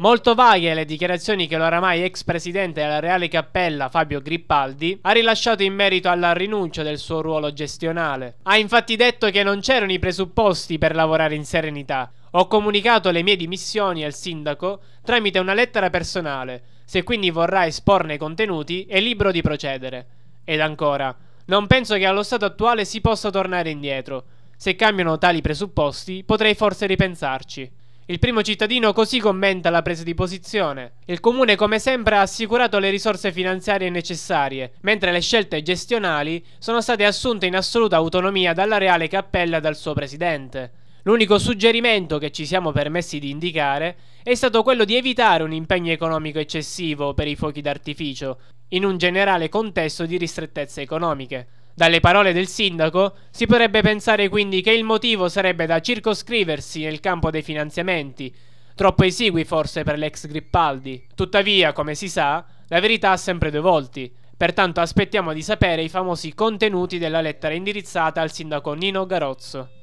Molto vaghe le dichiarazioni che l'oramai ex presidente della Reale Cappella Fabio Grippaldi ha rilasciato in merito alla rinuncia del suo ruolo gestionale. Ha infatti detto che non c'erano i presupposti per lavorare in serenità. Ho comunicato le mie dimissioni al sindaco tramite una lettera personale. Se quindi vorrà esporne i contenuti, è libero di procedere. Ed ancora, non penso che allo stato attuale si possa tornare indietro. Se cambiano tali presupposti, potrei forse ripensarci. Il primo cittadino così commenta la presa di posizione. Il comune come sempre ha assicurato le risorse finanziarie necessarie, mentre le scelte gestionali sono state assunte in assoluta autonomia dalla Reale Cappella e dal suo presidente. L'unico suggerimento che ci siamo permessi di indicare è stato quello di evitare un impegno economico eccessivo per i fuochi d'artificio, in un generale contesto di ristrettezze economiche. Dalle parole del sindaco si potrebbe pensare quindi che il motivo sarebbe da circoscriversi nel campo dei finanziamenti, troppo esigui forse per l'ex Grippaldi. Tuttavia, come si sa, la verità ha sempre due volti, pertanto aspettiamo di sapere i famosi contenuti della lettera indirizzata al sindaco Nino Garozzo.